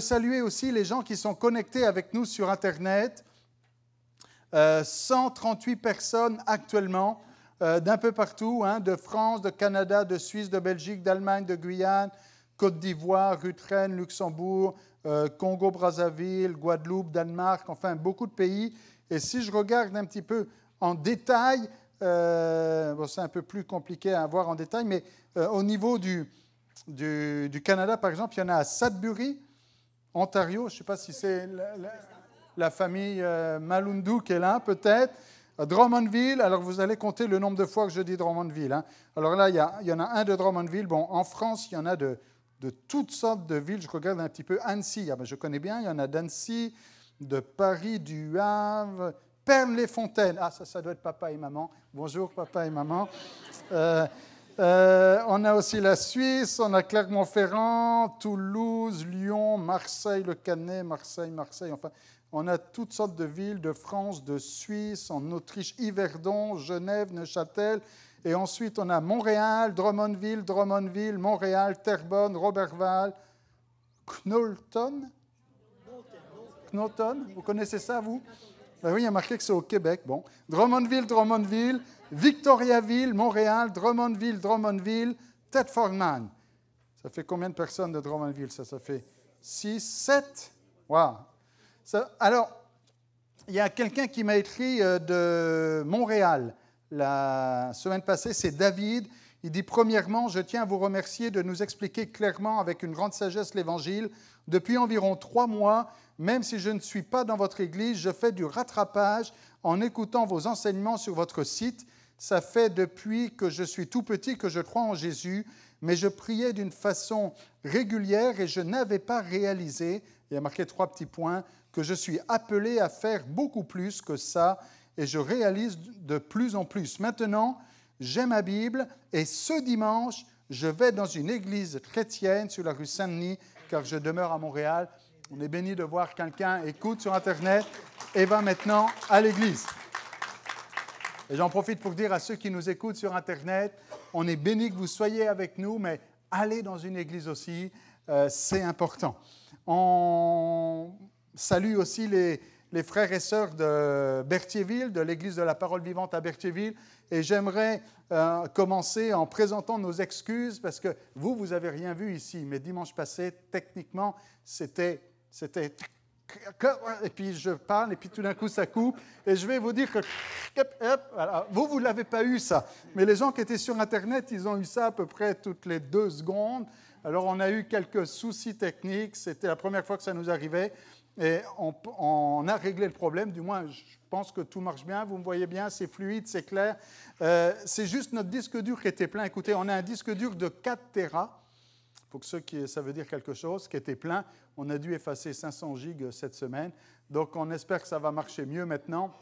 saluer aussi les gens qui sont connectés avec nous sur Internet. 138 euh, personnes actuellement euh, d'un peu partout, hein, de France, de Canada, de Suisse, de Belgique, d'Allemagne, de Guyane, Côte d'Ivoire, Ukraine, Luxembourg, euh, Congo-Brazzaville, Guadeloupe, Danemark, enfin beaucoup de pays. Et si je regarde un petit peu en détail, c'est un peu plus compliqué à voir en détail, mais au niveau du, du, Canada, par exemple, il y en a à Sudbury, Ontario, je ne sais pas si c'est la, famille maloundou, euh, Malundu qui est là, peut-être. Drummondville, alors vous allez compter le nombre de fois que je dis Drummondville. Hein. Alors là, il y, en a un de Drummondville. Bon, en France, il y en a de, toutes sortes de villes. Je regarde un petit peu Annecy. Ah ben, je connais bien, il y en a d'Annecy, de Paris, du Havre, Perles-les-Fontaines. Ah, ça, ça doit être papa et maman. Bonjour, papa et maman. Euh, euh, on a aussi la Suisse, on a Clermont-Ferrand, Toulouse, Lyon, Marseille, Le Canet, Marseille, Marseille. Enfin, on a toutes sortes de villes de France, de Suisse, en Autriche, Yverdon, Genève, Neuchâtel. Et ensuite, on a Montréal, Drummondville, Drummondville, Montréal, Terrebonne, Roberval. Knowlton. Knowlton, vous connaissez ça, vous ben Oui, il y a marqué que c'est au Québec. Bon, Drummondville, Drummondville, Victoriaville, Montréal, Drummondville, Drummondville, Thetfordman. Ça fait combien de personnes de Drummondville Ça, ça fait 6, 7 Alors, il y a quelqu'un qui m'a écrit euh, de Montréal la semaine passée, c'est David. Il dit Premièrement, je tiens à vous remercier de nous expliquer clairement, avec une grande sagesse, l'Évangile. Depuis environ trois mois, même si je ne suis pas dans votre Église, je fais du rattrapage en écoutant vos enseignements sur votre site. Ça fait depuis que je suis tout petit que je crois en Jésus, mais je priais d'une façon régulière et je n'avais pas réalisé, il y a marqué trois petits points, que je suis appelé à faire beaucoup plus que ça et je réalise de plus en plus. Maintenant, j'ai ma Bible et ce dimanche, je vais dans une église chrétienne sur la rue Saint-Denis car je demeure à Montréal. On est béni de voir quelqu'un écoute sur Internet et va maintenant à l'église. Et j'en profite pour dire à ceux qui nous écoutent sur Internet, on est béni que vous soyez avec nous, mais allez dans une église aussi, euh, c'est important. On salue aussi les, frères et sœurs de Berthierville, de l'église de la parole vivante à Berthierville, et j'aimerais euh, commencer en présentant nos excuses parce que vous, vous n'avez rien vu ici, mais dimanche passé, techniquement, c'était et puis je parle, et puis tout d'un coup ça coupe, et je vais vous dire que... Vous, vous ne l'avez pas eu ça, mais les gens qui étaient sur Internet, ils ont eu ça à peu près toutes les deux secondes. Alors on a eu quelques soucis techniques, c'était la première fois que ça nous arrivait, et on, a réglé le problème, du moins je pense que tout marche bien, vous me voyez bien, c'est fluide, c'est clair. Euh, c'est juste notre disque dur qui était plein. Écoutez, on a un disque dur de 4 Tera pour ceux qui ça veut dire quelque chose, qui était plein, on a dû effacer 500 gigs euh, cette semaine. Donc on espère que ça va marcher mieux maintenant.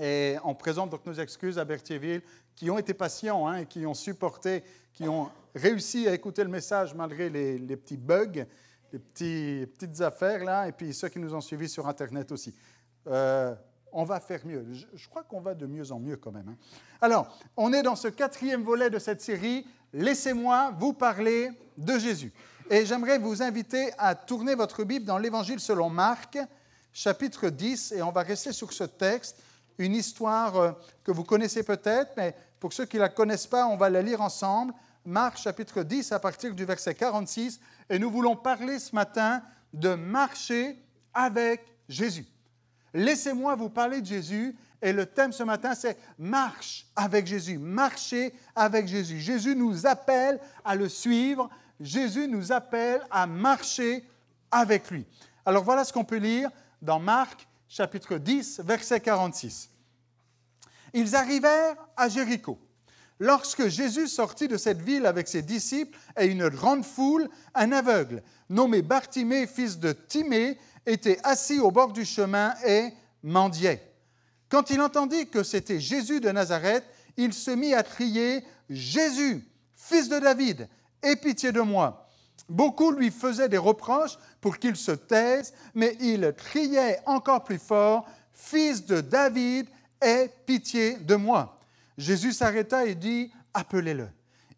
Et on présente donc nos excuses à Berthierville qui ont été patients hein, et qui ont supporté, qui ont réussi à écouter le message malgré les, petits bugs, les, petites affaires là, et puis ceux qui nous ont suivis sur Internet aussi. Euh, on va faire mieux. Je, crois qu'on va de mieux en mieux quand même. Hein. Alors, on est dans ce quatrième volet de cette série Laissez-moi vous parler de Jésus. Et j'aimerais vous inviter à tourner votre Bible dans l'Évangile selon Marc, chapitre 10, et on va rester sur ce texte, une histoire euh, que vous connaissez peut-être, mais pour ceux qui ne la connaissent pas, on va la lire ensemble. Marc chapitre 10 à partir du verset 46, et nous voulons parler ce matin de marcher avec Jésus. Laissez-moi vous parler de Jésus, et le thème ce matin, c'est marche avec Jésus, marcher avec Jésus. Jésus nous appelle à le suivre, Jésus nous appelle à marcher avec lui. Alors voilà ce qu'on peut lire dans Marc chapitre 10, verset 46. Ils arrivèrent à Jéricho. Lorsque Jésus sortit de cette ville avec ses disciples et une grande foule, un aveugle, nommé Bartimée, fils de Timée, était assis au bord du chemin et mendiait. Quand il entendit que c'était Jésus de Nazareth, il se mit à crier Jésus, fils de David, aie pitié de moi. Beaucoup lui faisaient des reproches pour qu'il se taise, mais il criait encore plus fort Fils de David, aie pitié de moi. Jésus s'arrêta et dit Appelez-le.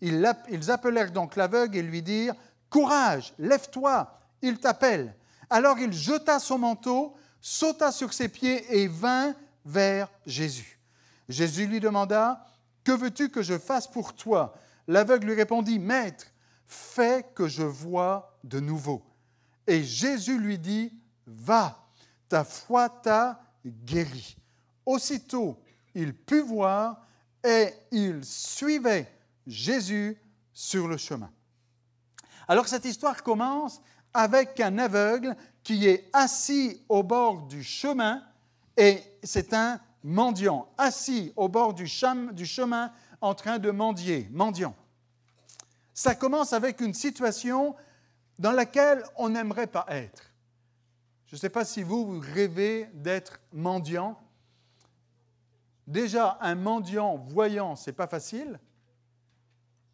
Ils appelèrent donc l'aveugle et lui dirent Courage, lève-toi, il t'appelle. Alors il jeta son manteau, sauta sur ses pieds et vint vers Jésus. Jésus lui demanda, Que veux-tu que je fasse pour toi L'aveugle lui répondit, Maître, fais que je vois de nouveau. Et Jésus lui dit, Va, ta foi t'a guéri. Aussitôt, il put voir et il suivait Jésus sur le chemin. Alors cette histoire commence avec un aveugle qui est assis au bord du chemin et c'est un mendiant, assis au bord du, chemin en train de mendier, mendiant. Ça commence avec une situation dans laquelle on n'aimerait pas être. Je ne sais pas si vous, vous rêvez d'être mendiant. Déjà, un mendiant voyant, ce n'est pas facile,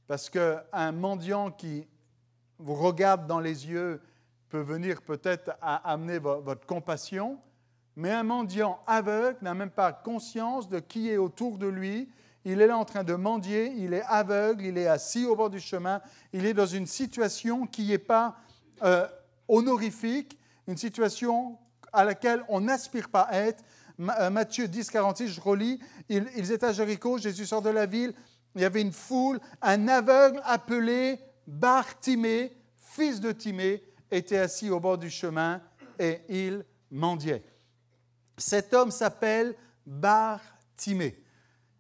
parce qu'un mendiant qui vous regarde dans les yeux peut venir peut-être amener votre compassion, mais un mendiant aveugle n'a même pas conscience de qui est autour de lui. Il est là en train de mendier, il est aveugle, il est assis au bord du chemin, il est dans une situation qui n'est pas euh, honorifique, une situation à laquelle on n'aspire pas à être. Euh, Matthieu 10, 46, je relis, ils, étaient à Jéricho, Jésus sort de la ville, il y avait une foule, un aveugle appelé Bartimée, fils de Timée, était assis au bord du chemin et il mendiait. Cet homme s'appelle bar »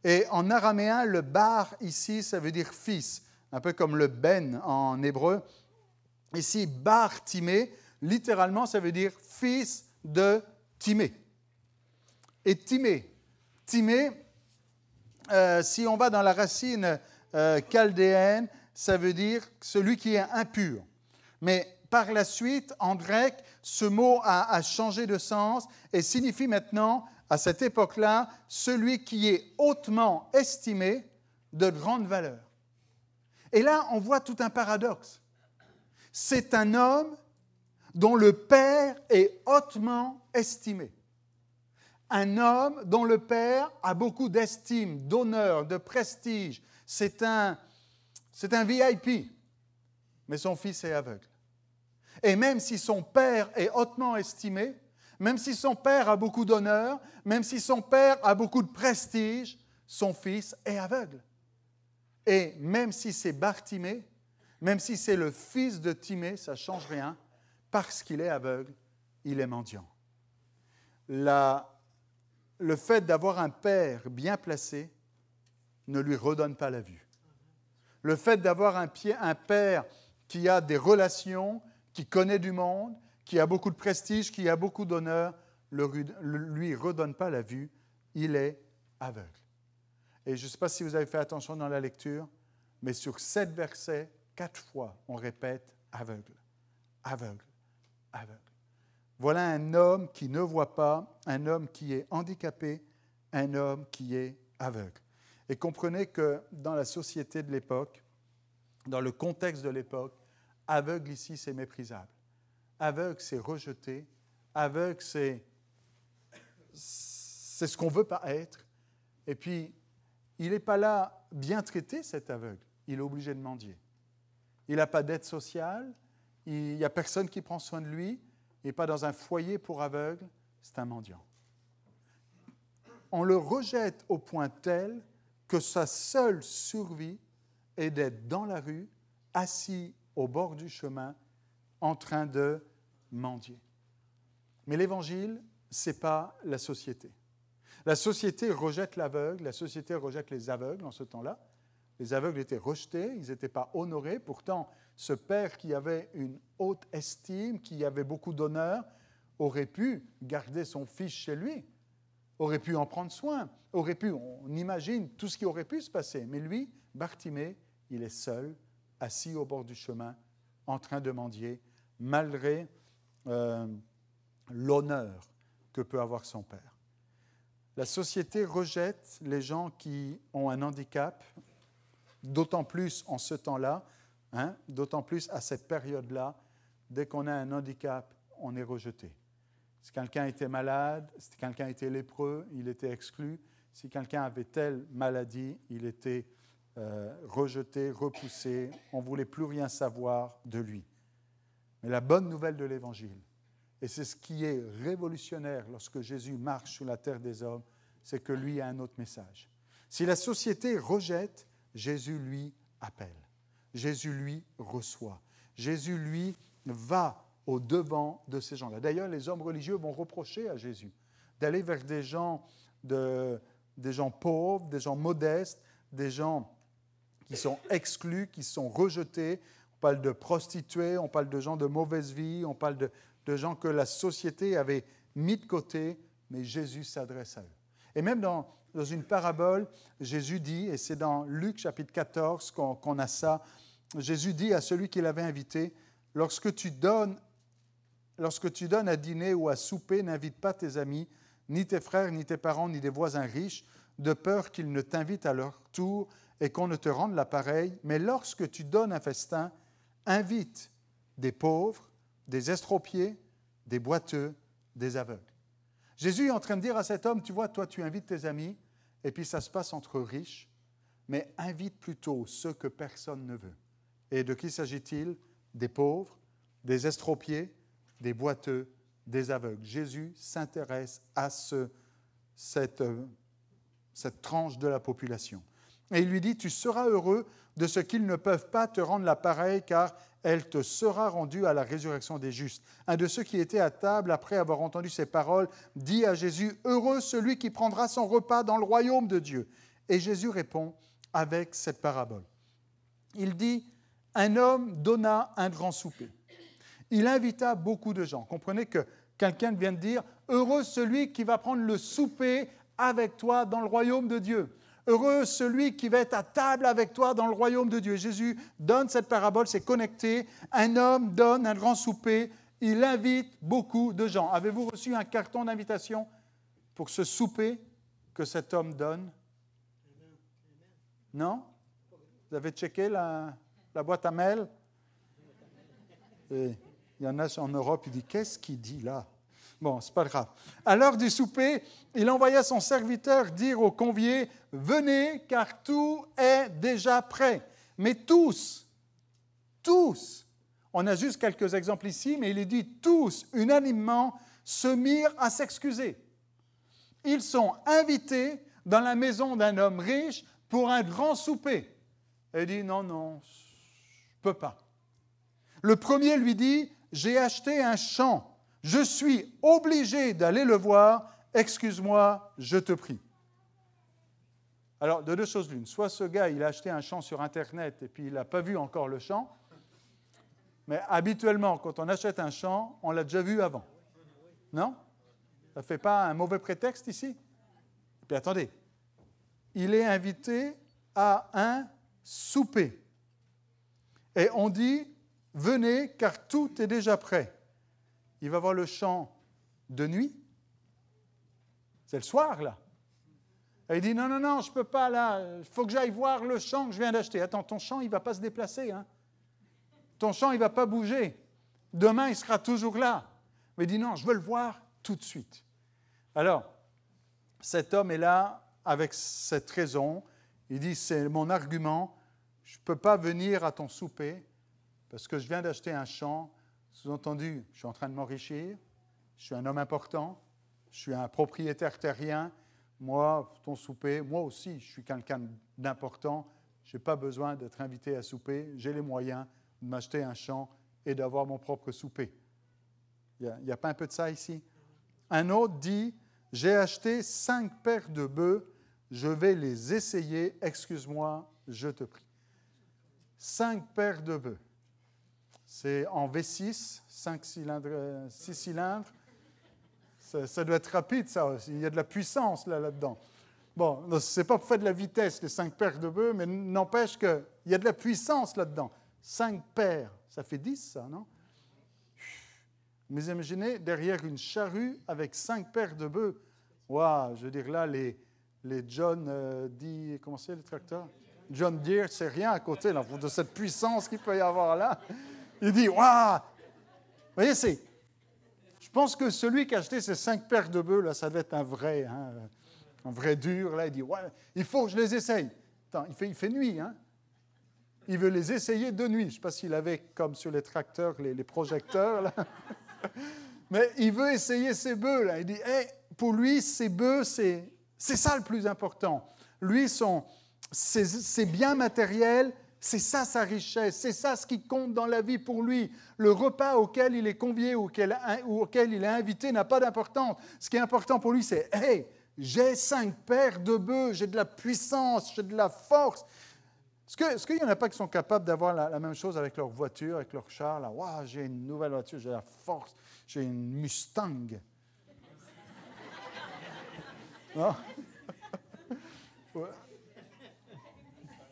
Et en araméen, le bar ici, ça veut dire fils, un peu comme le ben en hébreu. Ici, bar Bar-Timé », littéralement, ça veut dire fils de Timée. Et Timée, Timée, euh, si on va dans la racine euh, chaldéenne, ça veut dire celui qui est impur. Mais par la suite, en grec, ce mot a, changé de sens et signifie maintenant, à cette époque-là, celui qui est hautement estimé de grande valeur. Et là, on voit tout un paradoxe. C'est un homme dont le Père est hautement estimé. Un homme dont le Père a beaucoup d'estime, d'honneur, de prestige. C'est un, c'est un VIP, mais son fils est aveugle. Et même si son père est hautement estimé, même si son père a beaucoup d'honneur, même si son père a beaucoup de prestige, son fils est aveugle. Et même si c'est Bartimée, même si c'est le fils de Timée, ça ne change rien, parce qu'il est aveugle, il est mendiant. le fait d'avoir un père bien placé ne lui redonne pas la vue. Le fait d'avoir un, un père qui a des relations, qui connaît du monde, qui a beaucoup de prestige, qui a beaucoup d'honneur, ne lui redonne pas la vue, il est aveugle. Et je ne sais pas si vous avez fait attention dans la lecture, mais sur sept versets, quatre fois, on répète aveugle, aveugle, aveugle. Voilà un homme qui ne voit pas, un homme qui est handicapé, un homme qui est aveugle. Et comprenez que dans la société de l'époque, dans le contexte de l'époque, Aveugle ici, c'est méprisable. Aveugle, c'est rejeté. Aveugle, c'est c'est ce qu'on veut pas être. Et puis, il n'est pas là bien traité, cet aveugle. Il est obligé de mendier. Il n'a pas d'aide sociale. Il n'y a personne qui prend soin de lui. Il n'est pas dans un foyer pour aveugles. C'est un mendiant. On le rejette au point tel que sa seule survie est d'être dans la rue, assis au bord du chemin en train de mendier. Mais l'évangile, c'est pas la société. La société rejette l'aveugle, la société rejette les aveugles en ce temps-là. Les aveugles étaient rejetés, ils n'étaient pas honorés. Pourtant, ce père qui avait une haute estime, qui avait beaucoup d'honneur, aurait pu garder son fils chez lui, aurait pu en prendre soin, aurait pu, on imagine tout ce qui aurait pu se passer. Mais lui, Bartimée, il est seul assis au bord du chemin, en train de mendier, malgré euh, l'honneur que peut avoir son père. La société rejette les gens qui ont un handicap, d'autant plus en ce temps-là, hein, d'autant plus à cette période-là, dès qu'on a un handicap, on est rejeté. Si quelqu'un était malade, si quelqu'un était lépreux, il était exclu. Si quelqu'un avait telle maladie, il était euh, rejeté, repoussé, on ne voulait plus rien savoir de lui. Mais la bonne nouvelle de l'Évangile, et c'est ce qui est révolutionnaire lorsque Jésus marche sur la terre des hommes, c'est que lui a un autre message. Si la société rejette, Jésus lui appelle. Jésus lui reçoit. Jésus lui va au devant de ces gens-là. D'ailleurs, les hommes religieux vont reprocher à Jésus d'aller vers des gens, de, des gens pauvres, des gens modestes, des gens qui sont exclus, qui sont rejetés. On parle de prostituées, on parle de gens de mauvaise vie, on parle de, gens que la société avait mis de côté, mais Jésus s'adresse à eux. Et même dans, une parabole, Jésus dit, et c'est dans Luc chapitre 14 qu'on a ça, Jésus dit à celui qui l'avait invité, lorsque tu donnes lorsque tu donnes à dîner ou à souper, n'invite pas tes amis, ni tes frères, ni tes parents, ni des voisins riches, de peur qu'ils ne t'invitent à leur tour et qu'on ne te rende l'appareil, mais lorsque tu donnes un festin, invite des pauvres, des estropiés, des boiteux, des aveugles. Jésus est en train de dire à cet homme, tu vois, toi tu invites tes amis, et puis ça se passe entre riches, mais invite plutôt ceux que personne ne veut. Et de qui s'agit-il Des pauvres, des estropiés, des boiteux, des aveugles. Jésus s'intéresse à euh, cette tranche de la population. Et il lui dit, tu seras heureux de ce qu'ils ne peuvent pas te rendre la pareille, car elle te sera rendue à la résurrection des justes. Un de ceux qui étaient à table, après avoir entendu ces paroles, dit à Jésus, Heureux celui qui prendra son repas dans le royaume de Dieu. Et Jésus répond avec cette parabole. Il dit, Un homme donna un grand souper. Il invita beaucoup de gens. Comprenez que quelqu'un vient de dire, Heureux celui qui va prendre le souper avec toi dans le royaume de Dieu. Heureux celui qui va être à table avec toi dans le royaume de Dieu. Jésus donne cette parabole, c'est connecté. Un homme donne un grand souper, il invite beaucoup de gens. Avez-vous reçu un carton d'invitation pour ce souper que cet homme donne Non Vous avez checké la, boîte à mail Il y en a en Europe, il dit, qu'est-ce qu'il dit là Bon, c'est pas grave. À l'heure du souper, il envoya son serviteur dire aux conviés Venez, car tout est déjà prêt. Mais tous, tous, on a juste quelques exemples ici, mais il est dit tous, unanimement, se mirent à s'excuser. Ils sont invités dans la maison d'un homme riche pour un grand souper. Il dit Non, non, je ne peux pas. Le premier lui dit J'ai acheté un champ je suis obligé d'aller le voir. Excuse-moi, je te prie. Alors, de deux choses l'une. Soit ce gars, il a acheté un champ sur Internet et puis il n'a pas vu encore le champ. Mais habituellement, quand on achète un champ, on l'a déjà vu avant. Non Ça ne fait pas un mauvais prétexte ici puis attendez, il est invité à un souper. Et on dit, venez car tout est déjà prêt il va voir le champ de nuit. C'est le soir, là. Et il dit, non, non, non, je ne peux pas, là, il faut que j'aille voir le champ que je viens d'acheter. Attends, ton champ, il ne va pas se déplacer. Hein? Ton champ, il ne va pas bouger. Demain, il sera toujours là. Mais il dit, non, je veux le voir tout de suite. Alors, cet homme est là avec cette raison. Il dit, c'est mon argument, je ne peux pas venir à ton souper parce que je viens d'acheter un champ sous-entendu, je suis en train de m'enrichir, je suis un homme important, je suis un propriétaire terrien, moi, ton souper, moi aussi, je suis quelqu'un d'important, je n'ai pas besoin d'être invité à souper, j'ai les moyens de m'acheter un champ et d'avoir mon propre souper. Il n'y a, pas un peu de ça ici Un autre dit, j'ai acheté cinq paires de bœufs, je vais les essayer, excuse-moi, je te prie. Cinq paires de bœufs. C'est en V6, 5 cylindres, 6 euh, cylindres. Ça, doit être rapide, ça Il y a de la puissance là-dedans. bon, ce n'est pas pour faire de la vitesse, les 5 paires de bœufs, mais n'empêche qu'il y a de la puissance là-dedans. 5 paires, ça fait 10, ça, non Mais imaginez, derrière une charrue avec 5 paires de bœufs. Waouh, je veux dire, là, les, les John euh, comment c'est les tracteurs John Deere, c'est rien à côté de cette puissance qu'il peut y avoir là. Il dit Waouh Vous voyez, c'est. Je pense que celui qui a acheté ces cinq paires de bœufs, là, ça devait être un vrai, hein, un vrai dur. Là, il dit Ouais, il faut que je les essaye. Attends, il fait, il fait nuit, hein il veut les essayer de nuit. Je ne sais pas s'il avait, comme sur les tracteurs, les, projecteurs. Là. Mais il veut essayer ses bœufs. Là. Il dit, pour lui, ses bœufs, c'est, c'est ça le plus important. Lui, sont, ses, ses biens matériels, c'est ça sa richesse, c'est ça ce qui compte dans la vie pour lui. Le repas auquel il est convié ou auquel il est invité n'a pas d'importance. Ce qui est important pour lui, c'est Hey, j'ai cinq paires de bœufs, j'ai de la puissance, j'ai de la force. Est-ce qu'il n'y en a pas qui sont capables d'avoir la, même chose avec leur voiture, avec leur char là, wow, j'ai une nouvelle voiture, j'ai la force, j'ai une Mustang. Ah.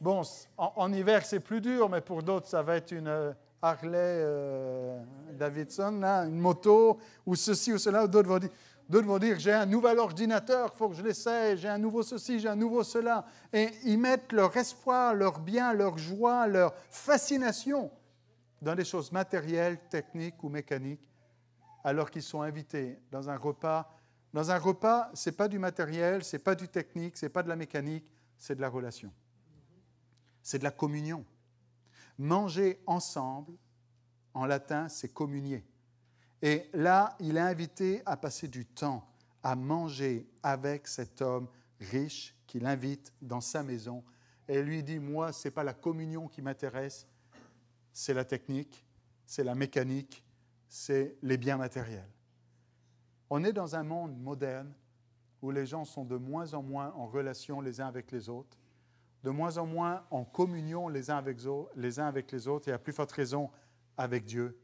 Bon, en, hiver, c'est plus dur, mais pour d'autres, ça va être une euh, Harley euh, Davidson, hein, une moto, ou ceci ou cela. D'autres vont dire, d'autres vont dire j'ai un nouvel ordinateur, il faut que je l'essaie, j'ai un nouveau ceci, j'ai un nouveau cela. Et ils mettent leur espoir, leur bien, leur joie, leur fascination dans des choses matérielles, techniques ou mécaniques, alors qu'ils sont invités dans un repas. Dans un repas, ce n'est pas du matériel, ce n'est pas du technique, ce n'est pas de la mécanique, c'est de la relation c'est de la communion. Manger ensemble, en latin, c'est communier. Et là, il est invité à passer du temps à manger avec cet homme riche qu'il invite dans sa maison. Et lui dit, moi, ce n'est pas la communion qui m'intéresse, c'est la technique, c'est la mécanique, c'est les biens matériels. On est dans un monde moderne où les gens sont de moins en moins en relation les uns avec les autres de moins en moins en communion les uns avec, les, uns avec les autres et à plus forte raison avec Dieu.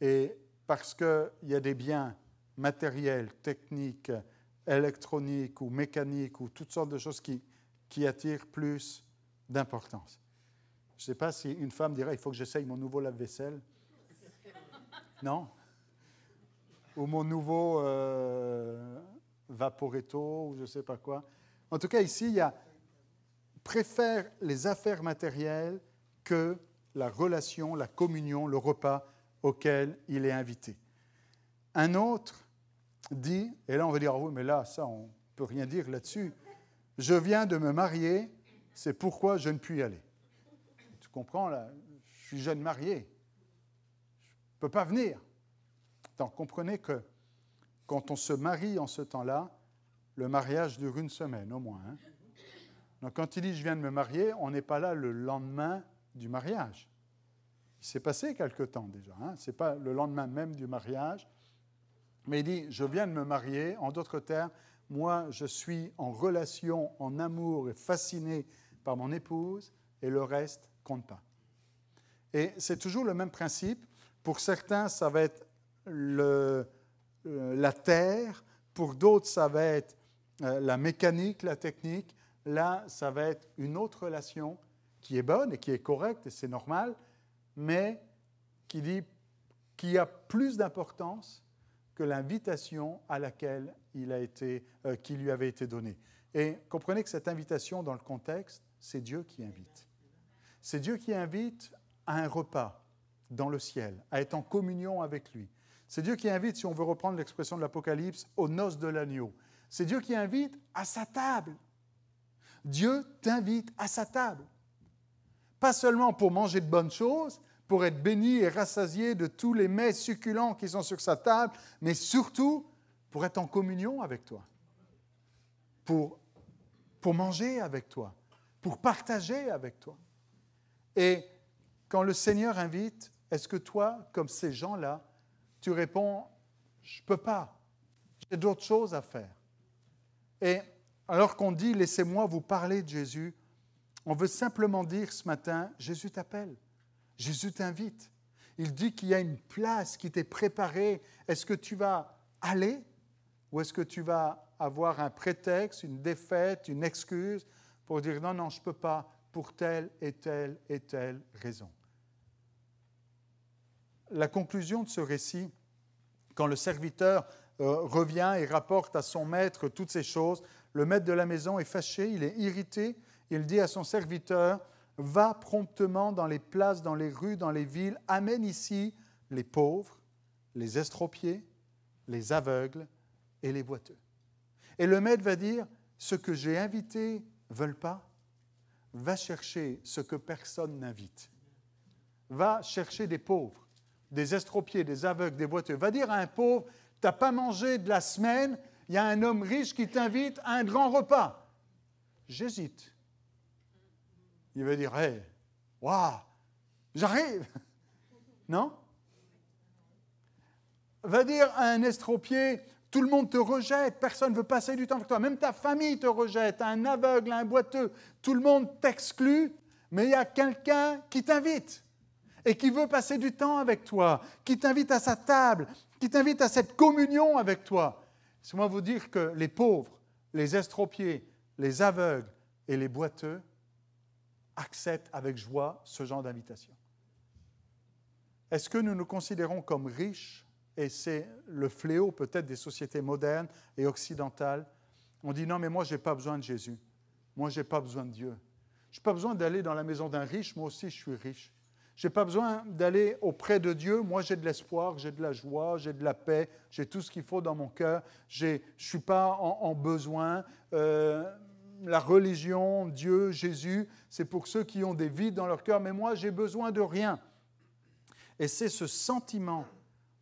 Et parce qu'il y a des biens matériels, techniques, électroniques ou mécaniques ou toutes sortes de choses qui, qui attirent plus d'importance. Je ne sais pas si une femme dirait, il faut que j'essaye mon nouveau lave-vaisselle. Non Ou mon nouveau euh, ou je ne sais pas quoi. En tout cas, ici, il y a, préfère les affaires matérielles que la relation, la communion, le repas auquel il est invité. Un autre dit, et là on va dire, oui, oh, mais là, ça, on ne peut rien dire là-dessus, je viens de me marier, c'est pourquoi je ne puis y aller. Tu comprends, là, je suis jeune marié, je ne peux pas venir. Donc comprenez que quand on se marie en ce temps-là, le mariage dure une semaine au moins. Hein quand il dit je viens de me marier, on n'est pas là le lendemain du mariage. Il s'est passé quelque temps déjà, hein. ce n'est pas le lendemain même du mariage, mais il dit je viens de me marier, en d'autres termes, moi je suis en relation, en amour et fasciné par mon épouse, et le reste compte pas. Et c'est toujours le même principe. Pour certains, ça va être euh, la terre, pour d'autres, ça va être euh, la mécanique, la technique, Là, ça va être une autre relation qui est bonne et qui est correcte, et c'est normal, mais qui dit qui a plus d'importance que l'invitation à laquelle il a été, euh, qui lui avait été donnée. Et comprenez que cette invitation, dans le contexte, c'est Dieu qui invite. C'est Dieu qui invite à un repas dans le ciel, à être en communion avec lui. C'est Dieu qui invite, si on veut reprendre l'expression de l'Apocalypse, aux noces de l'agneau. C'est Dieu qui invite à sa table, Dieu t'invite à sa table. Pas seulement pour manger de bonnes choses, pour être béni et rassasié de tous les mets succulents qui sont sur sa table, mais surtout pour être en communion avec toi, pour, pour manger avec toi, pour partager avec toi. Et quand le Seigneur invite, est-ce que toi, comme ces gens-là, tu réponds, je ne peux pas, j'ai d'autres choses à faire. Et alors qu'on dit laissez-moi vous parler de Jésus, on veut simplement dire ce matin, Jésus t'appelle, Jésus t'invite. Il dit qu'il y a une place qui t'est préparée. Est-ce que tu vas aller ou est-ce que tu vas avoir un prétexte, une défaite, une excuse pour dire non, non, je ne peux pas pour telle et telle et telle raison La conclusion de ce récit, quand le serviteur euh, revient et rapporte à son maître toutes ces choses, le maître de la maison est fâché, il est irrité, il dit à son serviteur, va promptement dans les places, dans les rues, dans les villes, amène ici les pauvres, les estropiés, les aveugles et les boiteux. Et le maître va dire, ce que j'ai invité, veulent pas, va chercher ce que personne n'invite. Va chercher des pauvres, des estropiés, des aveugles, des boiteux. Va dire à un pauvre, t'as pas mangé de la semaine, il y a un homme riche qui t'invite à un grand repas. J'hésite. Il va dire, hey, waouh, j'arrive. Non Va dire à un estropié, tout le monde te rejette, personne ne veut passer du temps avec toi, même ta famille te rejette, un aveugle, un boiteux, tout le monde t'exclut, mais il y a quelqu'un qui t'invite et qui veut passer du temps avec toi, qui t'invite à sa table, qui t'invite à cette communion avec toi. C'est moi vous dire que les pauvres, les estropiés, les aveugles et les boiteux acceptent avec joie ce genre d'invitation. Est-ce que nous nous considérons comme riches et c'est le fléau peut-être des sociétés modernes et occidentales On dit non mais moi je n'ai pas besoin de Jésus, moi je n'ai pas besoin de Dieu, je n'ai pas besoin d'aller dans la maison d'un riche, moi aussi je suis riche. Je n'ai pas besoin d'aller auprès de Dieu. Moi, j'ai de l'espoir, j'ai de la joie, j'ai de la paix, j'ai tout ce qu'il faut dans mon cœur. Je ne suis pas en, besoin. Euh, la religion, Dieu, Jésus, c'est pour ceux qui ont des vides dans leur cœur, mais moi, j'ai besoin de rien. Et c'est ce sentiment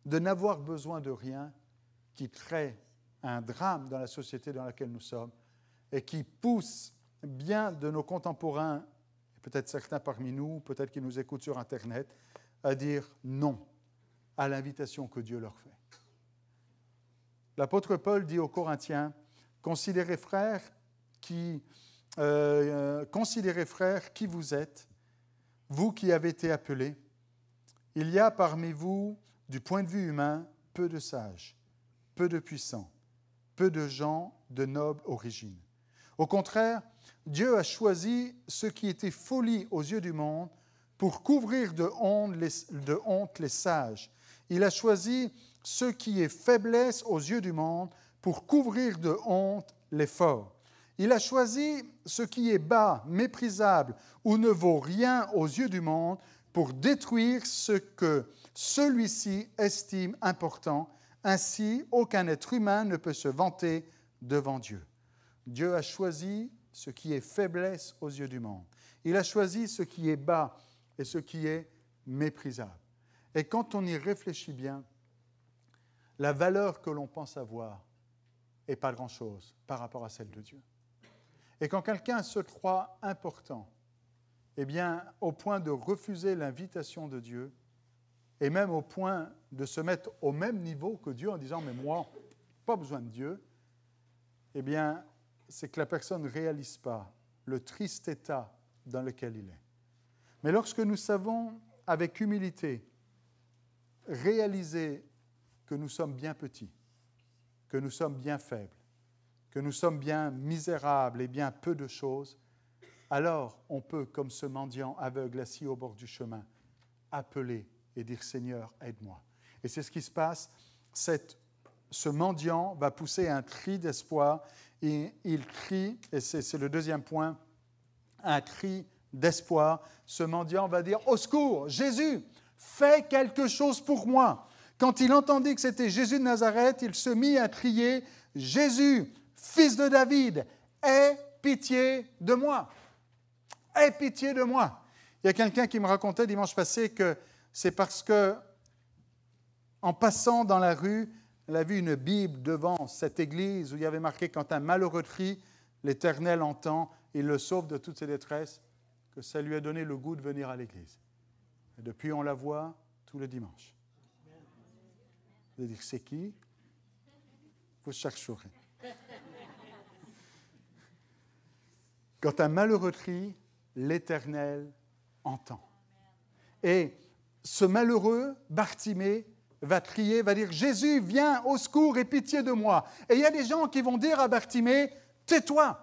de n'avoir besoin de rien qui crée un drame dans la société dans laquelle nous sommes et qui pousse bien de nos contemporains peut-être certains parmi nous, peut-être qui nous écoutent sur Internet, à dire non à l'invitation que Dieu leur fait. L'apôtre Paul dit aux Corinthiens, considérez frères qui, euh, euh, considérez frères qui vous êtes, vous qui avez été appelés. Il y a parmi vous, du point de vue humain, peu de sages, peu de puissants, peu de gens de noble origine. Au contraire, Dieu a choisi ce qui était folie aux yeux du monde pour couvrir de honte les, de honte les sages. Il a choisi ce qui est faiblesse aux yeux du monde pour couvrir de honte les forts. Il a choisi ce qui est bas, méprisable ou ne vaut rien aux yeux du monde pour détruire ce que celui-ci estime important. Ainsi, aucun être humain ne peut se vanter devant Dieu. Dieu a choisi ce qui est faiblesse aux yeux du monde. Il a choisi ce qui est bas et ce qui est méprisable. Et quand on y réfléchit bien, la valeur que l'on pense avoir n'est pas grand-chose par rapport à celle de Dieu. Et quand quelqu'un se croit important, eh bien, au point de refuser l'invitation de Dieu, et même au point de se mettre au même niveau que Dieu en disant Mais moi, pas besoin de Dieu, eh bien, c'est que la personne ne réalise pas le triste état dans lequel il est. Mais lorsque nous savons avec humilité réaliser que nous sommes bien petits, que nous sommes bien faibles, que nous sommes bien misérables et bien peu de choses, alors on peut, comme ce mendiant aveugle assis au bord du chemin, appeler et dire Seigneur, aide-moi. Et c'est ce qui se passe. ce mendiant va pousser un cri d'espoir il crie, et c'est le deuxième point, un cri d'espoir. Ce mendiant va dire, au secours, Jésus, fais quelque chose pour moi. Quand il entendit que c'était Jésus de Nazareth, il se mit à crier, Jésus, fils de David, aie pitié de moi. Aie pitié de moi. Il y a quelqu'un qui me racontait dimanche passé que c'est parce que, en passant dans la rue, elle a vu une Bible devant cette église où il y avait marqué Quand un malheureux crie, l'Éternel entend et le sauve de toutes ses détresses, que ça lui a donné le goût de venir à l'église. Et depuis, on la voit tous les dimanches. dire C'est qui Vous chercherez. Quand un malheureux crie, l'Éternel entend. Et ce malheureux, Bartimée, va crier, va dire Jésus, viens au secours et pitié de moi. Et il y a des gens qui vont dire à Bartimée Tais-toi.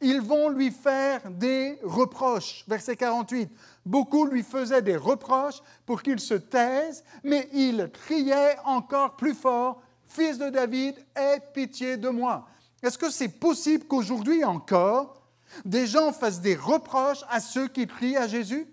Ils vont lui faire des reproches. Verset 48. Beaucoup lui faisaient des reproches pour qu'il se taise, mais il criait encore plus fort Fils de David, aie pitié de moi. Est-ce que c'est possible qu'aujourd'hui encore, des gens fassent des reproches à ceux qui crient à Jésus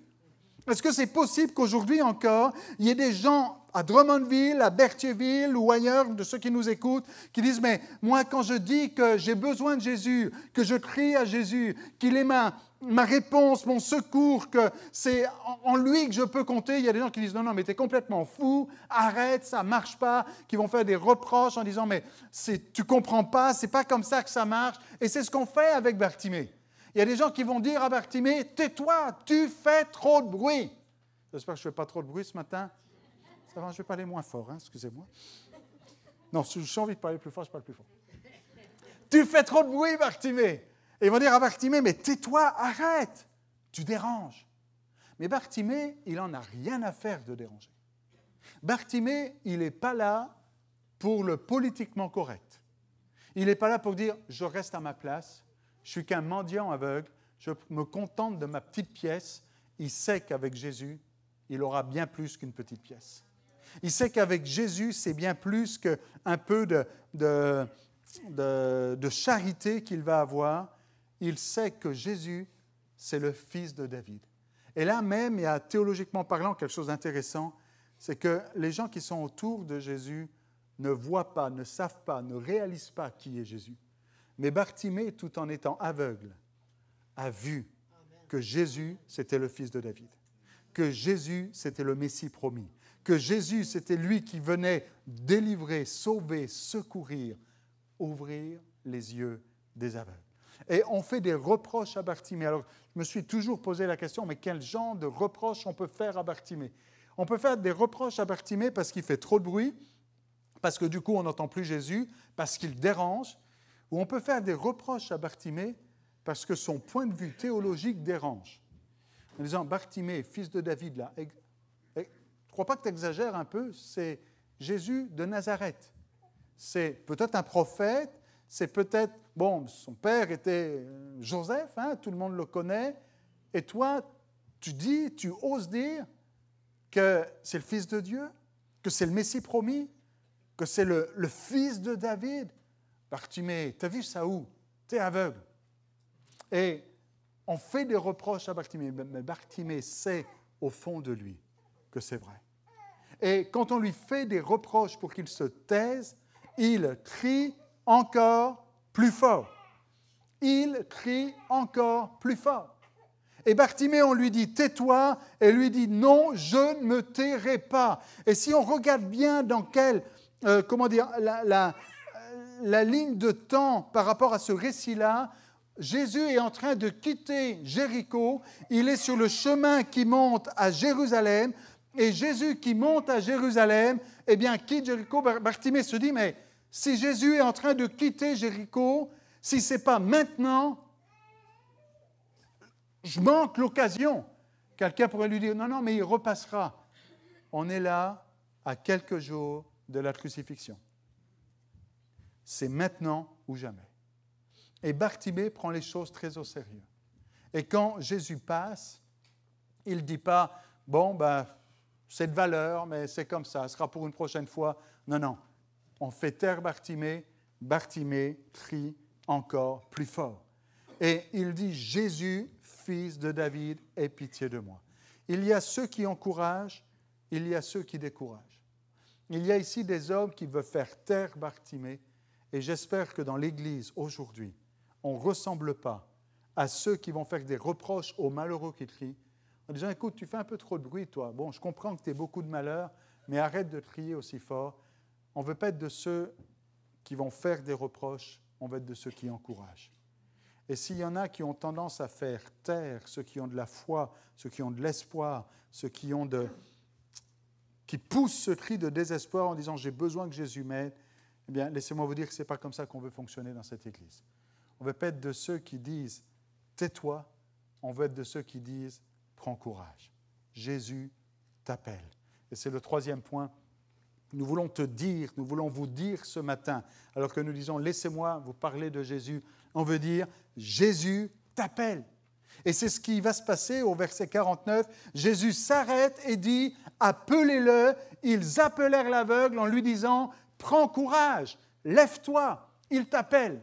Est-ce que c'est possible qu'aujourd'hui encore, il y ait des gens à Drummondville, à Berthierville ou ailleurs de ceux qui nous écoutent, qui disent, mais moi quand je dis que j'ai besoin de Jésus, que je crie à Jésus, qu'il est ma, réponse, mon secours, que c'est en lui que je peux compter. Il y a des gens qui disent non, non, mais tu es complètement fou, arrête, ça marche pas, qui vont faire des reproches en disant mais tu comprends pas, c'est pas comme ça que ça marche. Et c'est ce qu'on fait avec Bartimée. Il y a des gens qui vont dire à Bartimée, tais-toi, tu fais trop de bruit. J'espère que je ne fais pas trop de bruit ce matin je vais parler moins fort, hein, excusez-moi. Non, si j'ai envie de parler plus fort, je parle plus fort. Tu fais trop de bruit, Bartimée. Et ils vont dire à Bartimée, mais tais-toi, arrête, tu déranges. Mais Bartimé, il n'en a rien à faire de déranger. Bartimé, il n'est pas là pour le politiquement correct. Il n'est pas là pour dire, je reste à ma place, je suis qu'un mendiant aveugle, je me contente de ma petite pièce. Il sait qu'avec Jésus, il aura bien plus qu'une petite pièce. Il sait qu'avec Jésus, c'est bien plus qu'un peu de, charité qu'il va avoir. Il sait que Jésus, c'est le fils de David. Et là même, il y a théologiquement parlant quelque chose d'intéressant, c'est que les gens qui sont autour de Jésus ne voient pas, ne savent pas, ne réalisent pas qui est Jésus. Mais Bartimée, tout en étant aveugle, a vu que Jésus, c'était le fils de David, que Jésus, c'était le Messie promis, que Jésus, c'était lui qui venait délivrer, sauver, secourir, ouvrir les yeux des aveugles. Et on fait des reproches à Bartimée. Alors, je me suis toujours posé la question, mais quel genre de reproches on peut faire à Bartimée On peut faire des reproches à Bartimée parce qu'il fait trop de bruit, parce que du coup, on n'entend plus Jésus, parce qu'il dérange, ou on peut faire des reproches à Bartimée parce que son point de vue théologique dérange. En disant, Bartimée, fils de David, là, crois pas que tu exagères un peu, c'est Jésus de Nazareth. C'est peut-être un prophète, c'est peut-être, bon, son père était euh, Joseph, hein, tout le monde le connaît, et toi, tu dis, tu oses dire que c'est le Fils de Dieu, que c'est le Messie promis, que c'est le, Fils de David. Bartimée, t'as vu ça où T'es aveugle. Et on fait des reproches à Bartimée, mais Bartimée sait au fond de lui que c'est vrai. Et quand on lui fait des reproches pour qu'il se taise, il crie encore plus fort. Il crie encore plus fort. Et Bartimée, on lui dit tais-toi, et lui dit non, je ne me tairai pas. Et si on regarde bien dans quelle, euh, comment dire, euh, la ligne de temps par rapport à ce récit-là, Jésus est en train de quitter Jéricho, il est sur le chemin qui monte à Jérusalem, et Jésus qui monte à Jérusalem, eh bien, quitte Jéricho. Bartimée se dit, mais si Jésus est en train de quitter Jéricho, si ce n'est pas maintenant, je manque l'occasion. Quelqu'un pourrait lui dire, non, non, mais il repassera. On est là à quelques jours de la crucifixion. C'est maintenant ou jamais. Et Bartimée prend les choses très au sérieux. Et quand Jésus passe, il ne dit pas, bon, ben, cette valeur, mais c'est comme ça, ce sera pour une prochaine fois. Non, non, on fait taire Bartimée, Bartimée crie encore plus fort. Et il dit, Jésus, fils de David, aie pitié de moi. Il y a ceux qui encouragent, il y a ceux qui découragent. Il y a ici des hommes qui veulent faire taire Bartimée, et j'espère que dans l'Église aujourd'hui, on ne ressemble pas à ceux qui vont faire des reproches aux malheureux qui crient, en disant Écoute, tu fais un peu trop de bruit, toi. Bon, je comprends que tu aies beaucoup de malheur, mais arrête de crier aussi fort. On ne veut pas être de ceux qui vont faire des reproches, on veut être de ceux qui encouragent. Et s'il y en a qui ont tendance à faire taire ceux qui ont de la foi, ceux qui ont de l'espoir, ceux qui ont de qui poussent ce cri de désespoir en disant j'ai besoin que Jésus m'aide, eh bien laissez-moi vous dire que ce n'est pas comme ça qu'on veut fonctionner dans cette Église. On veut pas être de ceux qui disent tais-toi, on veut être de ceux qui disent prends courage. Jésus t'appelle. Et c'est le troisième point. Nous voulons te dire, nous voulons vous dire ce matin, alors que nous disons, laissez-moi vous parler de Jésus, on veut dire, Jésus t'appelle. Et c'est ce qui va se passer au verset 49. Jésus s'arrête et dit, appelez-le. Ils appelèrent l'aveugle en lui disant, prends courage, lève-toi, il t'appelle.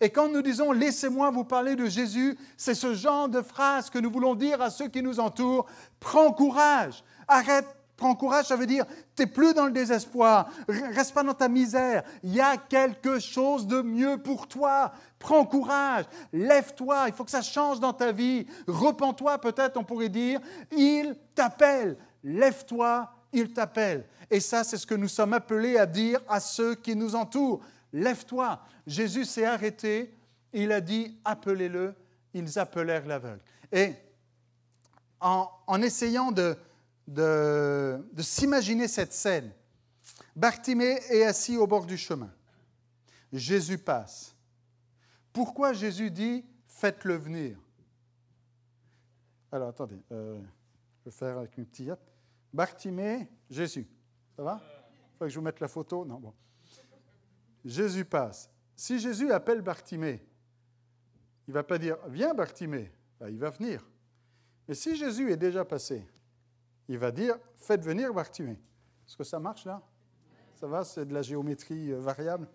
Et quand nous disons laissez-moi vous parler de Jésus, c'est ce genre de phrase que nous voulons dire à ceux qui nous entourent. Prends courage, arrête, prends courage, ça veut dire t'es plus dans le désespoir, reste pas dans ta misère, il y a quelque chose de mieux pour toi. Prends courage, lève-toi, il faut que ça change dans ta vie. Repends-toi peut-être, on pourrait dire, il t'appelle, lève-toi, il t'appelle. Et ça, c'est ce que nous sommes appelés à dire à ceux qui nous entourent lève-toi. Jésus s'est arrêté, il a dit, appelez-le. Ils appelèrent l'aveugle. Et en, essayant de, s'imaginer cette scène, Bartimée est assis au bord du chemin. Jésus passe. Pourquoi Jésus dit, faites-le venir Alors attendez, euh, je vais faire avec une petite... Bartimée, Jésus. Ça va Il faut que je vous mette la photo. Non, bon. Jésus passe. Si Jésus appelle Bartimée, il ne va pas dire Viens Bartimée, bah, il va venir. Mais si Jésus est déjà passé, il va dire Faites venir Bartimée. Est-ce que ça marche là Ça va, c'est de la géométrie euh, variable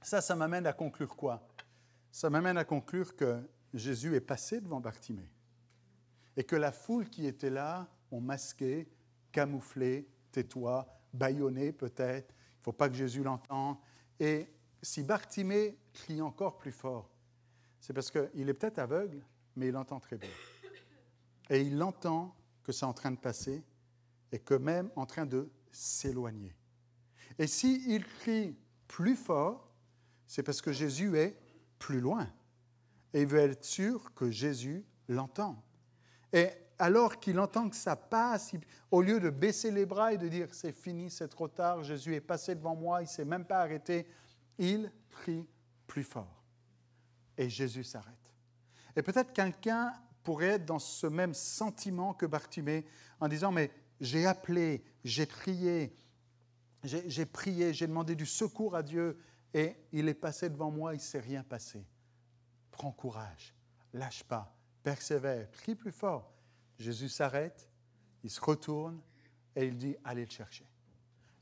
Ça, ça m'amène à conclure quoi Ça m'amène à conclure que Jésus est passé devant Bartimée et que la foule qui était là ont masqué, camouflé, tais-toi, peut-être, faut pas que Jésus l'entende. Et si Bartimée crie encore plus fort, c'est parce qu'il est peut-être aveugle, mais il entend très bien. Et il entend que c'est en train de passer et que même en train de s'éloigner. Et s'il crie plus fort, c'est parce que Jésus est plus loin. Et il veut être sûr que Jésus l'entend. Et alors qu'il entend que ça passe, au lieu de baisser les bras et de dire c'est fini, c'est trop tard, Jésus est passé devant moi, il ne s'est même pas arrêté, il prie plus fort. Et Jésus s'arrête. Et peut-être quelqu'un pourrait être dans ce même sentiment que Bartimée en disant mais j'ai appelé, j'ai crié, j'ai prié, j'ai demandé du secours à Dieu et il est passé devant moi, il ne s'est rien passé. Prends courage, lâche pas, persévère, prie plus fort. Jésus s'arrête, il se retourne et il dit, allez le chercher.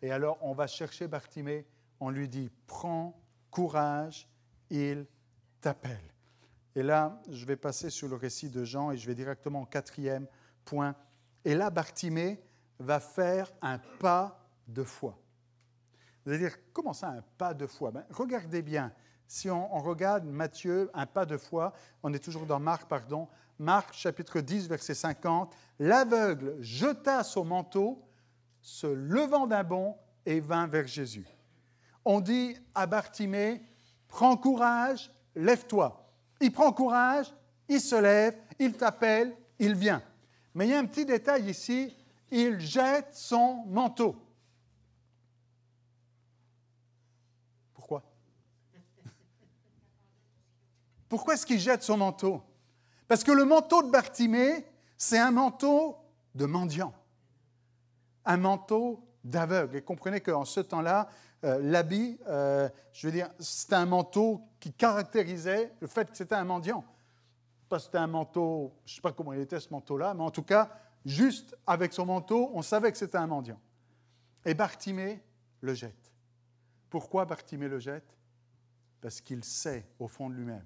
Et alors on va chercher Bartimée, on lui dit, prends courage, il t'appelle. Et là, je vais passer sur le récit de Jean et je vais directement au quatrième point. Et là, Bartimée va faire un pas de foi. cest à dire, comment ça, un pas de foi ben, Regardez bien, si on, on, regarde Matthieu, un pas de foi, on est toujours dans Marc, pardon, Marc chapitre 10, verset 50, l'aveugle jeta son manteau, se levant d'un bond et vint vers Jésus. On dit à Bartimée, prends courage, lève-toi. Il prend courage, il se lève, il t'appelle, il vient. Mais il y a un petit détail ici, il jette son manteau. Pourquoi Pourquoi est-ce qu'il jette son manteau parce que le manteau de Bartimée, c'est un manteau de mendiant, un manteau d'aveugle. Et comprenez qu'en ce temps-là, euh, l'habit, euh, je veux dire, c'était un manteau qui caractérisait le fait que c'était un mendiant. Pas c'était un manteau, je ne sais pas comment il était ce manteau-là, mais en tout cas, juste avec son manteau, on savait que c'était un mendiant. Et Bartimée le jette. Pourquoi Bartimée le jette Parce qu'il sait au fond de lui-même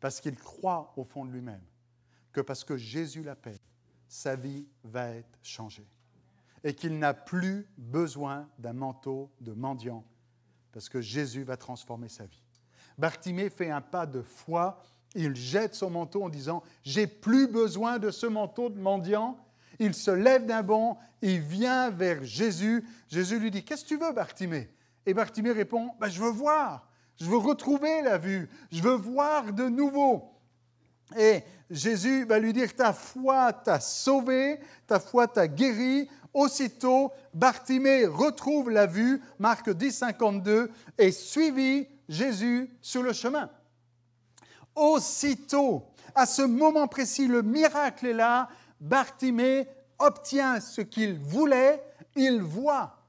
parce qu'il croit au fond de lui-même que parce que Jésus l'appelle, sa vie va être changée et qu'il n'a plus besoin d'un manteau de mendiant parce que Jésus va transformer sa vie. Bartimée fait un pas de foi, il jette son manteau en disant J'ai plus besoin de ce manteau de mendiant. Il se lève d'un bond, il vient vers Jésus. Jésus lui dit Qu'est-ce que tu veux, Bartimée Et Bartimée répond bah, Je veux voir. Je veux retrouver la vue. Je veux voir de nouveau. Et Jésus va lui dire, ta foi t'a sauvé, ta foi t'a guéri. Aussitôt, Bartimée retrouve la vue, Marc 10, 52, et suivit Jésus sur le chemin. Aussitôt, à ce moment précis, le miracle est là, Bartimée obtient ce qu'il voulait, il voit.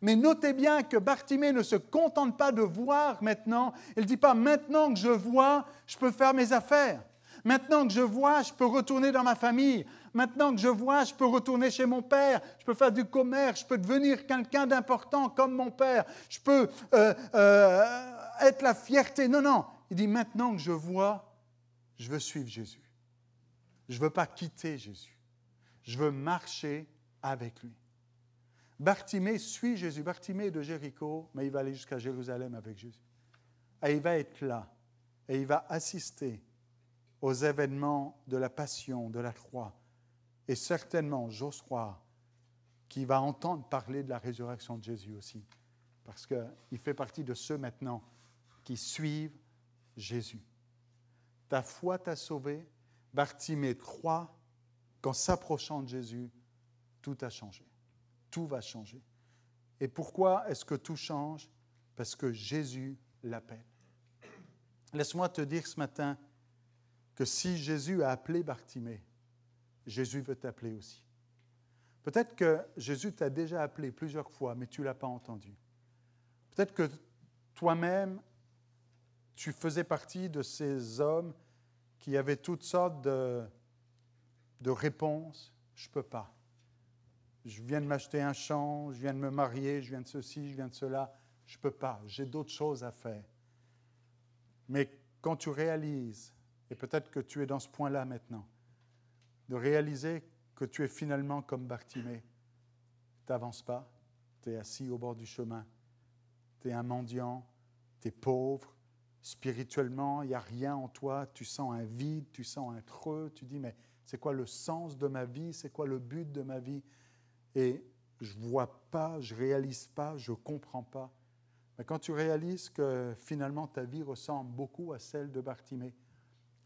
Mais notez bien que Bartimée ne se contente pas de voir maintenant. Il ne dit pas maintenant que je vois, je peux faire mes affaires. Maintenant que je vois, je peux retourner dans ma famille. Maintenant que je vois, je peux retourner chez mon père. Je peux faire du commerce. Je peux devenir quelqu'un d'important comme mon père. Je peux euh, euh, être la fierté. Non, non. Il dit maintenant que je vois, je veux suivre Jésus. Je ne veux pas quitter Jésus. Je veux marcher avec lui. Bartimée suit Jésus. Bartimée est de Jéricho, mais il va aller jusqu'à Jérusalem avec Jésus. Et il va être là. Et il va assister aux événements de la passion, de la croix. Et certainement, j'ose croire qu'il va entendre parler de la résurrection de Jésus aussi. Parce qu'il fait partie de ceux maintenant qui suivent Jésus. Ta foi t'a sauvé. Bartimée croit qu'en s'approchant de Jésus, tout a changé tout va changer. Et pourquoi est-ce que tout change Parce que Jésus l'appelle. Laisse-moi te dire ce matin que si Jésus a appelé Bartimée, Jésus veut t'appeler aussi. Peut-être que Jésus t'a déjà appelé plusieurs fois, mais tu ne l'as pas entendu. Peut-être que toi-même, tu faisais partie de ces hommes qui avaient toutes sortes de, de réponses. Je ne peux pas je viens de m'acheter un champ, je viens de me marier, je viens de ceci, je viens de cela. Je ne peux pas, j'ai d'autres choses à faire. Mais quand tu réalises, et peut-être que tu es dans ce point-là maintenant, de réaliser que tu es finalement comme Bartimée, tu n'avances pas, tu es assis au bord du chemin, tu es un mendiant, tu es pauvre, spirituellement, il n'y a rien en toi, tu sens un vide, tu sens un creux, tu dis, mais c'est quoi le sens de ma vie, c'est quoi le but de ma vie et je ne vois pas, je ne réalise pas, je ne comprends pas. Mais quand tu réalises que finalement ta vie ressemble beaucoup à celle de Bartimée,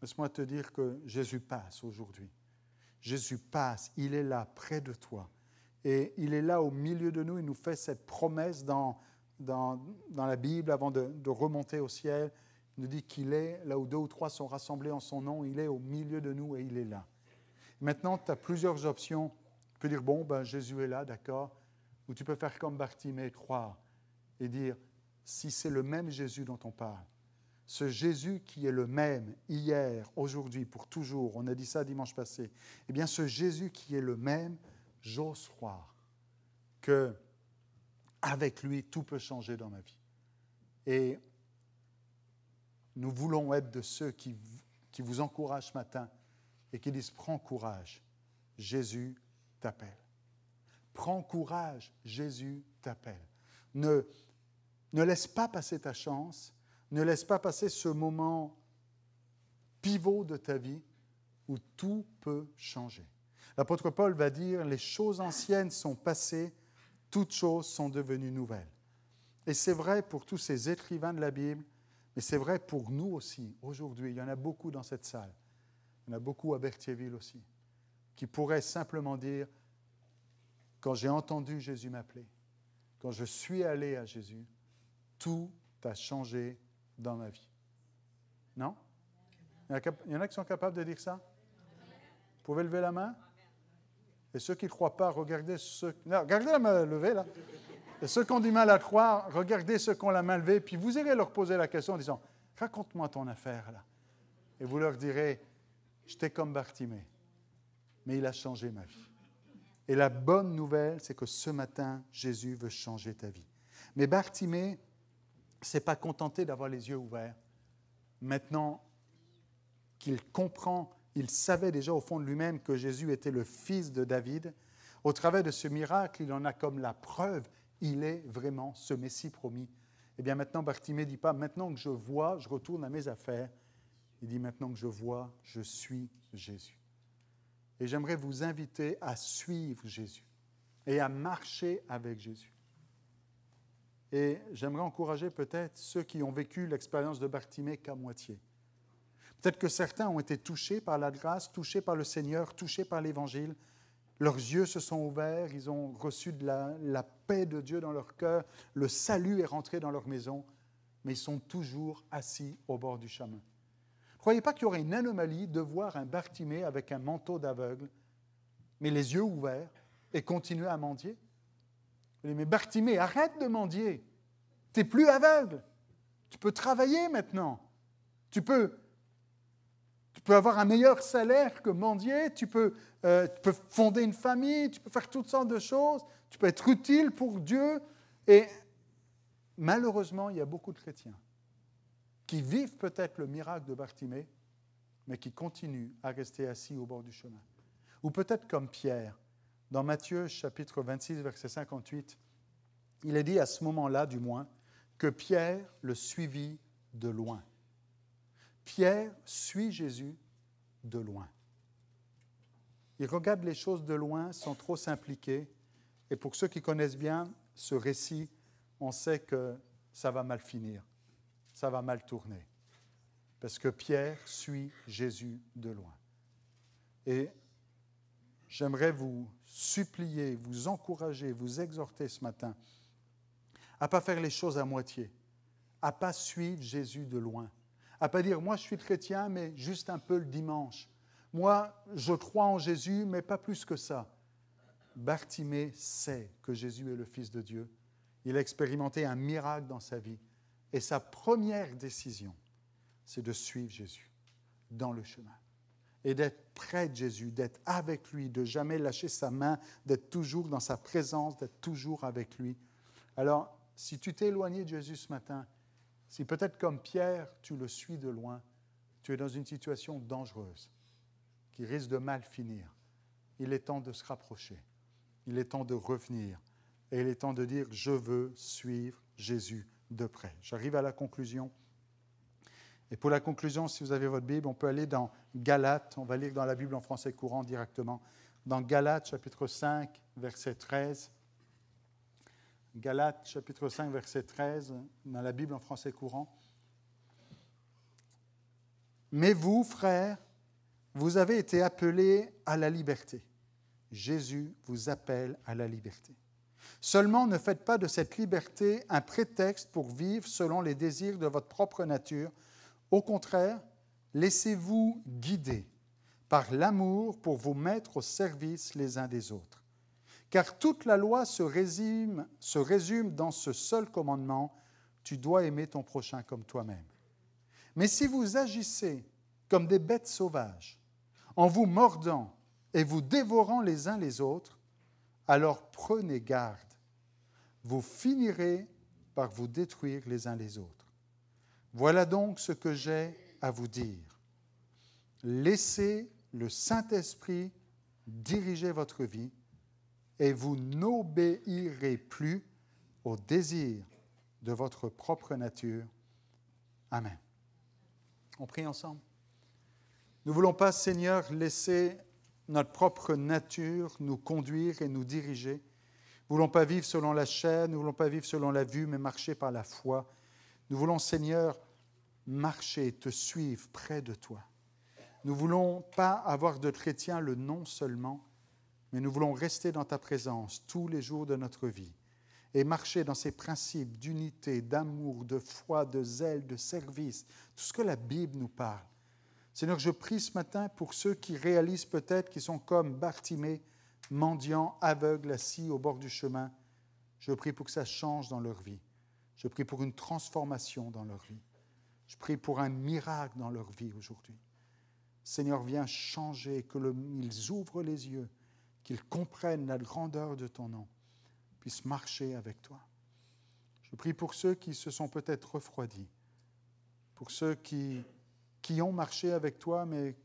laisse-moi te dire que Jésus passe aujourd'hui. Jésus passe, il est là près de toi. Et il est là au milieu de nous, il nous fait cette promesse dans, dans, dans la Bible avant de, de remonter au ciel. Il nous dit qu'il est là où deux ou trois sont rassemblés en son nom, il est au milieu de nous et il est là. Maintenant, tu as plusieurs options peux dire, bon, ben Jésus est là, d'accord. Ou tu peux faire comme Bartimée, croire et dire, si c'est le même Jésus dont on parle, ce Jésus qui est le même hier, aujourd'hui, pour toujours, on a dit ça dimanche passé, eh bien ce Jésus qui est le même, j'ose croire que avec lui, tout peut changer dans ma vie. Et nous voulons être de ceux qui, qui vous encouragent ce matin et qui disent, prends courage, Jésus t'appelle. Prends courage, Jésus t'appelle. Ne, ne laisse pas passer ta chance, ne laisse pas passer ce moment pivot de ta vie où tout peut changer. L'apôtre Paul va dire, les choses anciennes sont passées, toutes choses sont devenues nouvelles. Et c'est vrai pour tous ces écrivains de la Bible, mais c'est vrai pour nous aussi, aujourd'hui. Il y en a beaucoup dans cette salle. Il y en a beaucoup à Berthierville aussi qui pourrait simplement dire, quand j'ai entendu Jésus m'appeler, quand je suis allé à Jésus, tout a changé dans ma vie. Non Il y en a qui sont capables de dire ça Vous pouvez lever la main Et ceux qui ne croient pas, regardez ceux... Non, regardez la main levée, là. Et ceux qui ont du mal à croire, regardez ceux qui ont la main levée, puis vous irez leur poser la question en disant, raconte-moi ton affaire, là. Et vous leur direz, j'étais comme Bartimée mais il a changé ma vie. Et la bonne nouvelle, c'est que ce matin, Jésus veut changer ta vie. Mais Bartimée ne s'est pas contenté d'avoir les yeux ouverts. Maintenant qu'il comprend, il savait déjà au fond de lui-même que Jésus était le fils de David. Au travers de ce miracle, il en a comme la preuve, il est vraiment ce Messie promis. Eh bien maintenant, Bartimée dit pas, maintenant que je vois, je retourne à mes affaires. Il dit, maintenant que je vois, je suis Jésus. Et j'aimerais vous inviter à suivre Jésus et à marcher avec Jésus. Et j'aimerais encourager peut-être ceux qui ont vécu l'expérience de Bartimée qu'à moitié. Peut-être que certains ont été touchés par la grâce, touchés par le Seigneur, touchés par l'Évangile. Leurs yeux se sont ouverts, ils ont reçu de la, la paix de Dieu dans leur cœur, le salut est rentré dans leur maison, mais ils sont toujours assis au bord du chemin croyez pas qu'il y aurait une anomalie de voir un Bartimée avec un manteau d'aveugle, mais les yeux ouverts, et continuer à mendier Mais Bartimée, arrête de mendier. Tu n'es plus aveugle. Tu peux travailler maintenant. Tu peux, tu peux avoir un meilleur salaire que mendier. Tu peux, euh, tu peux fonder une famille. Tu peux faire toutes sortes de choses. Tu peux être utile pour Dieu. Et malheureusement, il y a beaucoup de chrétiens qui vivent peut-être le miracle de Bartimée, mais qui continuent à rester assis au bord du chemin. Ou peut-être comme Pierre, dans Matthieu chapitre 26, verset 58, il est dit à ce moment-là, du moins, que Pierre le suivit de loin. Pierre suit Jésus de loin. Il regarde les choses de loin sans trop s'impliquer. Et pour ceux qui connaissent bien ce récit, on sait que ça va mal finir ça va mal tourner. Parce que Pierre suit Jésus de loin. Et j'aimerais vous supplier, vous encourager, vous exhorter ce matin à ne pas faire les choses à moitié, à ne pas suivre Jésus de loin, à ne pas dire moi je suis chrétien mais juste un peu le dimanche, moi je crois en Jésus mais pas plus que ça. Bartimée sait que Jésus est le Fils de Dieu. Il a expérimenté un miracle dans sa vie. Et sa première décision, c'est de suivre Jésus dans le chemin et d'être près de Jésus, d'être avec lui, de jamais lâcher sa main, d'être toujours dans sa présence, d'être toujours avec lui. Alors, si tu t'es éloigné de Jésus ce matin, si peut-être comme Pierre, tu le suis de loin, tu es dans une situation dangereuse qui risque de mal finir. Il est temps de se rapprocher. Il est temps de revenir. Et il est temps de dire, je veux suivre Jésus de près. J'arrive à la conclusion. Et pour la conclusion, si vous avez votre Bible, on peut aller dans Galates, on va lire dans la Bible en français courant directement, dans Galates chapitre 5, verset 13. Galates chapitre 5, verset 13, dans la Bible en français courant. Mais vous, frères, vous avez été appelés à la liberté. Jésus vous appelle à la liberté. Seulement ne faites pas de cette liberté un prétexte pour vivre selon les désirs de votre propre nature. Au contraire, laissez-vous guider par l'amour pour vous mettre au service les uns des autres. Car toute la loi se résume, se résume dans ce seul commandement, tu dois aimer ton prochain comme toi-même. Mais si vous agissez comme des bêtes sauvages, en vous mordant et vous dévorant les uns les autres, alors prenez garde, vous finirez par vous détruire les uns les autres. Voilà donc ce que j'ai à vous dire. Laissez le Saint-Esprit diriger votre vie et vous n'obéirez plus au désir de votre propre nature. Amen. On prie ensemble. Nous voulons pas, Seigneur, laisser notre propre nature nous conduire et nous diriger. Nous voulons pas vivre selon la chaîne, nous voulons pas vivre selon la vue, mais marcher par la foi. Nous voulons, Seigneur, marcher, te suivre près de toi. Nous voulons pas avoir de chrétien le nom seulement, mais nous voulons rester dans ta présence tous les jours de notre vie et marcher dans ces principes d'unité, d'amour, de foi, de zèle, de service, tout ce que la Bible nous parle. Seigneur, je prie ce matin pour ceux qui réalisent peut-être qu'ils sont comme Bartimée, mendiant, aveugle, assis au bord du chemin. Je prie pour que ça change dans leur vie. Je prie pour une transformation dans leur vie. Je prie pour un miracle dans leur vie aujourd'hui. Seigneur, viens changer, que le, ils ouvrent les yeux, qu'ils comprennent la grandeur de ton nom, puissent marcher avec toi. Je prie pour ceux qui se sont peut-être refroidis, pour ceux qui qui ont marché avec toi, mais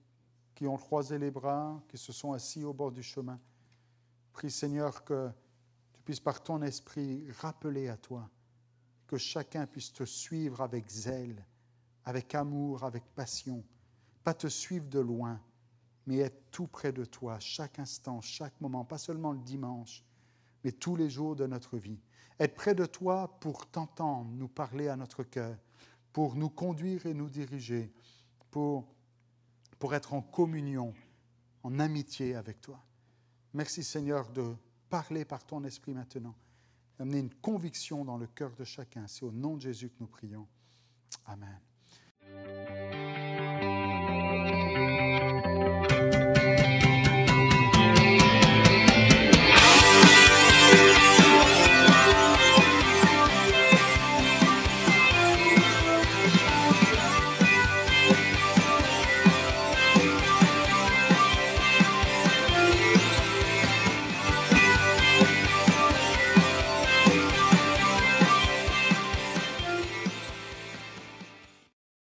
qui ont croisé les bras, qui se sont assis au bord du chemin. Prie Seigneur que tu puisses par ton esprit rappeler à toi, que chacun puisse te suivre avec zèle, avec amour, avec passion, pas te suivre de loin, mais être tout près de toi, chaque instant, chaque moment, pas seulement le dimanche, mais tous les jours de notre vie. Être près de toi pour t'entendre, nous parler à notre cœur, pour nous conduire et nous diriger, pour, pour être en communion, en amitié avec toi. Merci Seigneur de parler par ton esprit maintenant, d'amener une conviction dans le cœur de chacun. C'est au nom de Jésus que nous prions. Amen.